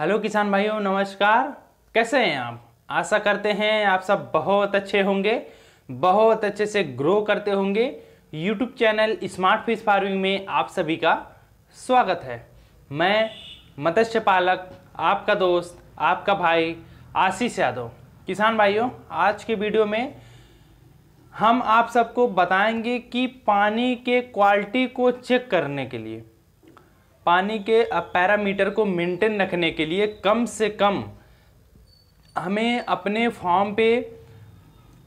hello किसान भाइयों नमस्कार कैसे हैं आप आशा करते हैं आप सब बहुत अच्छे होंगे बहुत अच्छे से ग्रो करते होंगे YouTube channel smart fish farming में आप सभी का स्वागत है मैं मत्स्य पालक आपका दोस्त आपका भाई आशीष यादव किसान भाइयों आज के वीडियो में हम आप सबको बताएंगे कि पानी के क्वालिटी को चेक करने के लिए पानी के पैरामीटर को मेंटेन रखने के लिए कम से कम हमें अपने फॉर्म पे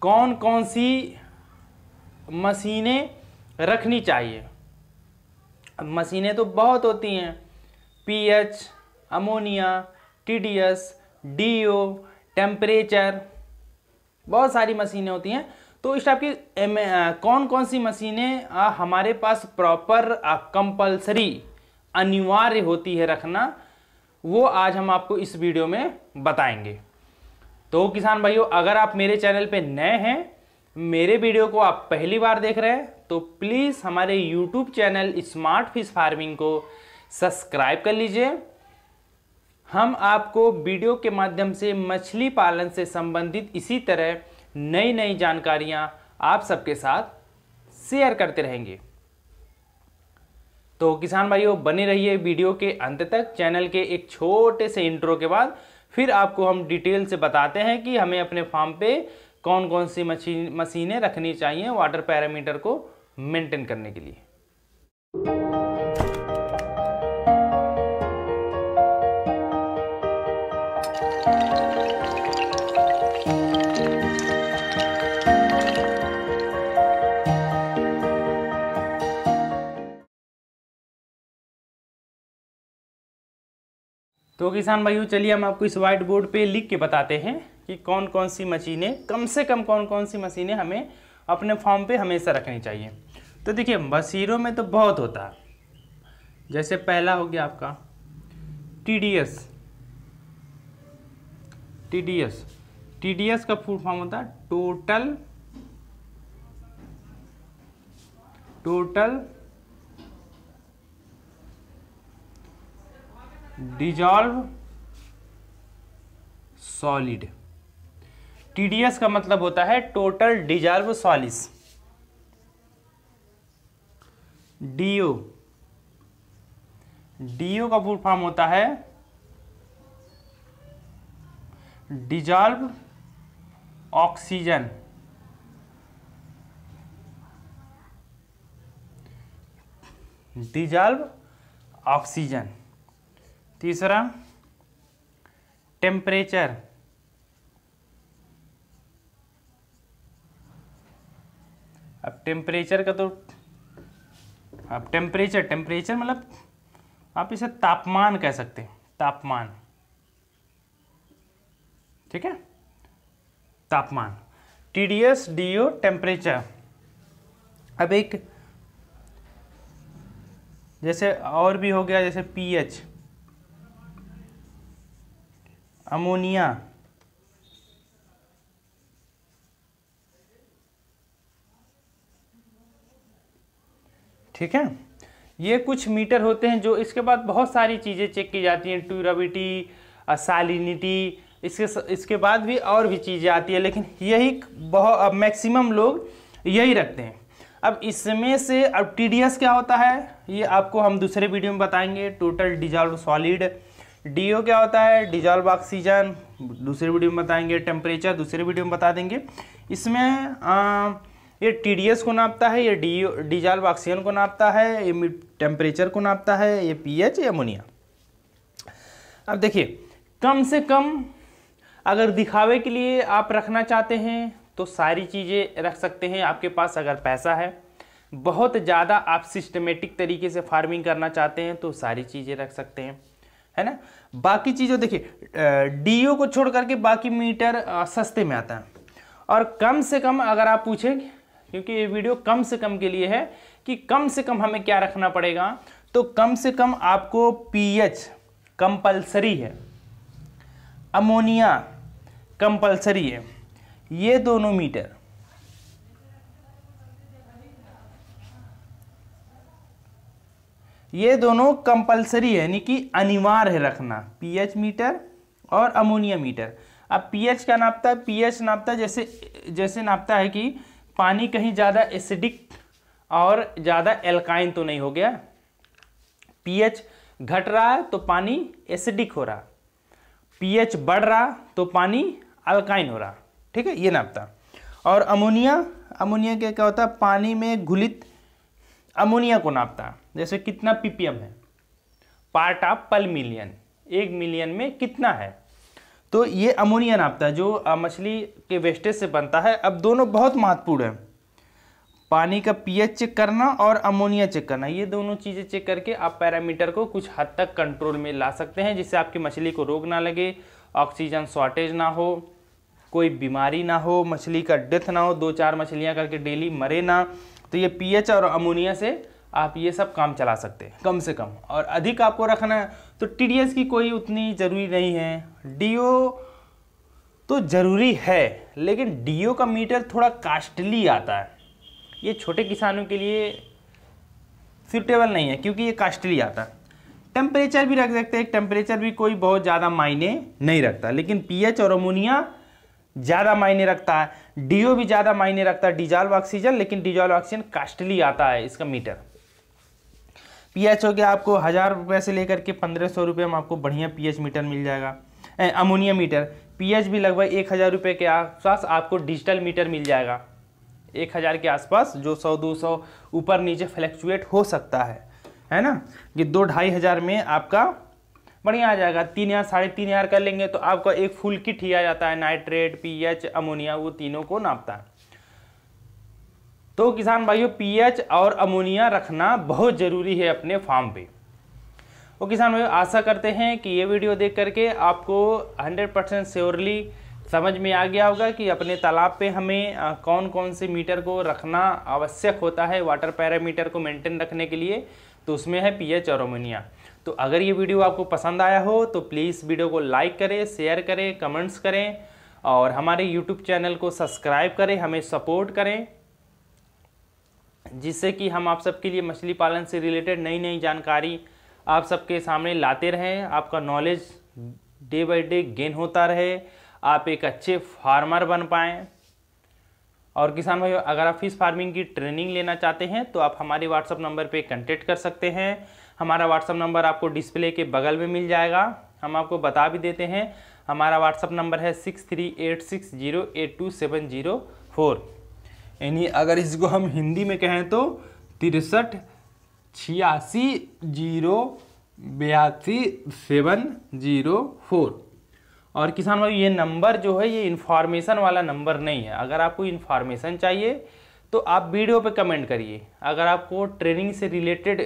कौन कौन सी मशीनें रखनी चाहिए मशीनें तो बहुत होती हैं pH ammonia TDS DO temperature बहुत सारी मशीनें होती हैं तो इस टाइप की कौन कौन सी मशीनें हमारे पास प्रॉपर कंपलसरी अनिवार्य होती है रखना वो आज हम आपको इस वीडियो में बताएंगे तो किसान भाइयों अगर आप मेरे चैनल पे नए हैं मेरे वीडियो को आप पहली बार देख रहे हैं तो प्लीज़ हमारे YouTube channel smart fish farming को सब्सक्राइब कर लीजिए हम आपको वीडियो के माध्यम से मछली पालन से संबंधित इसी तरह नई नई जानकारियाँ आप सबके साथ शेयर करते रहेंगे तो किसान भाइयों बने रहिए वीडियो के अंत तक चैनल के एक छोटे से इंट्रो के बाद फिर आपको हम डिटेल से बताते हैं कि हमें अपने फार्म पे कौन कौन सी मशीन मशीनें रखनी चाहिए वाटर पैरामीटर को मेंटेन करने के लिए तो किसान भाइयों चलिए हम आपको इस व्हाइट बोर्ड पे लिख के बताते हैं कि कौन कौन सी मशीनें कम से कम कौन कौन सी मशीनें हमें अपने फॉर्म पे हमेशा रखनी चाहिए तो देखिए मशीनों में तो बहुत होता है जैसे पहला हो गया आपका T D S T D S T D S का फुल फॉर्म होता है total total dissolve solid TDS का मतलब होता है total dissolve solids DO DO का फुल फॉर्म होता है डिजॉल्व ऑक्सीजन डिजॉल्व ऑक्सीजन तीसरा टेम्परेचर अब टेम्परेचर का तो अब टेम्परेचर टेम्परेचर मतलब आप इसे तापमान कह सकते हैं तापमान ठीक है तापमान T D S D O temperature अब एक जैसे और भी हो गया जैसे पीएच अमोनिया ठीक है ये कुछ मीटर होते हैं जो इसके बाद बहुत सारी चीज़ें चेक की जाती हैं ट्यूराबिटी सालिनिटी इसके इसके बाद भी और भी चीज़ें आती है लेकिन यही बहुत मैक्सिमम लोग यही रखते हैं अब इसमें से अब टी क्या होता है ये आपको हम दूसरे वीडियो में बताएंगे टोटल डिजॉल्व सॉलिड डीओ क्या होता है डिजॉल्व ऑक्सीजन दूसरे वीडियो में बताएंगे टेम्परेचर दूसरे वीडियो में बता देंगे इसमें आ, ये टी को नापता है ये डी डिजॉल्व ऑक्सीजन को नापता है ये टेम्परेचर को नापता है ये पी एच एमोनिया अब देखिए कम से कम अगर दिखावे के लिए आप रखना चाहते हैं तो सारी चीज़ें रख सकते हैं आपके पास अगर पैसा है बहुत ज़्यादा आप सिस्टमेटिक तरीके से फार्मिंग करना चाहते हैं तो सारी चीज़ें रख सकते हैं है ना बाकी चीज़ों देखिए डीओ को छोड़ करके बाकी मीटर सस्ते में आता है और कम से कम अगर आप पूछें क्योंकि ये वीडियो कम से कम के लिए है कि कम से कम हमें क्या रखना पड़ेगा तो कम से कम आपको पीएच कंपलसरी है अमोनिया कंपलसरी है ये दोनों मीटर ये दोनों कंपलसरी है यानी कि अनिवार्य है रखना पीएच मीटर और अमोनिया मीटर अब पीएच का नापता है पीएच नापता जैसे जैसे नापता है कि पानी कहीं ज़्यादा एसिडिक और ज़्यादा एल्काइन तो नहीं हो गया पीएच घट रहा है तो पानी एसिडिक हो रहा पीएच बढ़ रहा तो पानी अल्काइन हो रहा ठीक है ये नापता और अमोनिया अमोनिया क्या क्या होता है पानी में घुलित अमोनिया को नापता जैसे कितना पीपीएम है पार्ट ऑफ पल मिलियन एक मिलियन में कितना है तो ये अमोनिया नापता है जो मछली के वेस्टेज से बनता है अब दोनों बहुत महत्वपूर्ण है पानी का पीएच चेक करना और अमोनिया चेक करना ये दोनों चीज़ें चेक करके आप पैरामीटर को कुछ हद तक कंट्रोल में ला सकते हैं जिससे आपकी मछली को रोग ना लगे ऑक्सीजन शॉर्टेज ना हो कोई बीमारी ना हो मछली का डेथ ना हो दो चार मछलियाँ करके डेली मरे ना तो ये पीएच और अमोनिया से आप ये सब काम चला सकते हैं कम से कम और अधिक आपको रखना है तो टी की कोई उतनी ज़रूरी नहीं है डी तो ज़रूरी है लेकिन डी का मीटर थोड़ा कास्टली आता है ये छोटे किसानों के लिए सूटेबल नहीं है क्योंकि ये कास्टली आता है टेम्परेचर भी रख सकते हैं टेम्परेचर भी कोई बहुत ज़्यादा मायने नहीं रखता लेकिन पीएच और अमोनिया ज़्यादा मायने रखता है डीओ भी ज़्यादा मायने रखता है डिजॉल्व ऑक्सीजन लेकिन डिजॉल्व ऑक्सीजन कास्टली आता है इसका मीटर पीएच हो गया आपको हज़ार रुपये से लेकर के पंद्रह सौ रुपये में आपको बढ़िया पीएच मीटर मिल जाएगा अमोनिया मीटर पीएच भी लगभग एक हज़ार रुपये के आसपास आपको डिजिटल मीटर मिल जाएगा एक हज़ार के आसपास जो सौ दो सौ ऊपर नीचे फ्लैक्चुएट हो सकता है है ना कि दो ढाई हज़ार में आपका बढ़िया आ जाएगा तीन हज़ार साढ़े तीन हज़ार कर लेंगे तो आपका एक फुल किट ही आ जाता है नाइट्रेट एच अमोनिया वो तीनों को नापता है तो किसान भाइयों पीएच और अमोनिया रखना बहुत ज़रूरी है अपने फार्म पे तो किसान भाइयों आशा करते हैं कि ये वीडियो देख करके आपको 100 परसेंट श्योरली समझ में आ गया होगा कि अपने तालाब पे हमें कौन कौन से मीटर को रखना आवश्यक होता है वाटर पैरामीटर को मेंटेन रखने के लिए तो उसमें है पीएच और अमोनिया तो अगर ये वीडियो आपको पसंद आया हो तो प्लीज़ वीडियो को लाइक करें शेयर करें कमेंट्स करें और हमारे यूट्यूब चैनल को सब्सक्राइब करें हमें सपोर्ट करें जिससे कि हम आप सबके लिए मछली पालन से रिलेटेड नई नई जानकारी आप सबके सामने लाते रहें आपका knowledge day by day gain होता रहे आप एक अच्छे फार्मर बन पाएँ और किसान भाई अगर आप फिश फार्मिंग की ट्रेनिंग लेना चाहते हैं तो आप हमारे व्हाट्सअप नंबर पे कंटेक्ट कर सकते हैं हमारा व्हाट्सअप नंबर आपको डिस्प्ले के बगल में मिल जाएगा हम आपको बता भी देते हैं हमारा व्हाट्सअप नंबर है six three eight six zero eight two seven zero four यानी अगर इसको हम हिंदी में कहें तो तिरसठ छियासी जीरो बयासी सेवन जीरो फोर और किसान भाई ये नंबर जो है ये इन्फॉर्मेशन वाला नंबर नहीं है अगर आपको इन्फॉर्मेशन चाहिए तो आप वीडियो पे कमेंट करिए अगर आपको ट्रेनिंग से रिलेटेड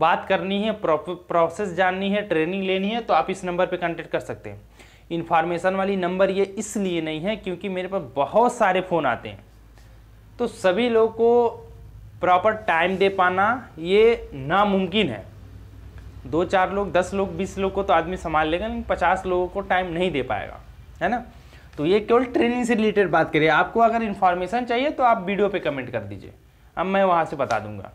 बात करनी है प्रोसेस जाननी है ट्रेनिंग लेनी है तो आप इस नंबर पे कांटेक्ट कर सकते हैं इन्फॉर्मेशन वाली नंबर ये इसलिए नहीं है क्योंकि मेरे पास बहुत सारे फ़ोन आते हैं तो सभी लोग को प्रॉपर टाइम दे पाना ये नामुमकिन है दो चार लोग दस लोग बीस लोग को तो आदमी संभाल लेगा लेकिन पचास लोगों को टाइम नहीं दे पाएगा है ना तो ये केवल ट्रेनिंग से रिलेटेड बात करिए आपको अगर इन्फॉर्मेशन चाहिए तो आप वीडियो पे कमेंट कर दीजिए अब मैं वहाँ से बता दूंगा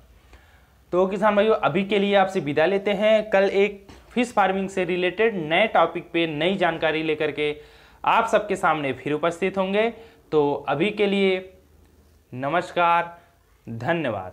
तो किसान भाइयों अभी के लिए आपसे विदा लेते हैं कल एक फिश फार्मिंग से रिलेटेड नए टॉपिक पे नई जानकारी लेकर के आप सबके सामने फिर उपस्थित होंगे तो अभी के लिए नमस्कार धन्यवाद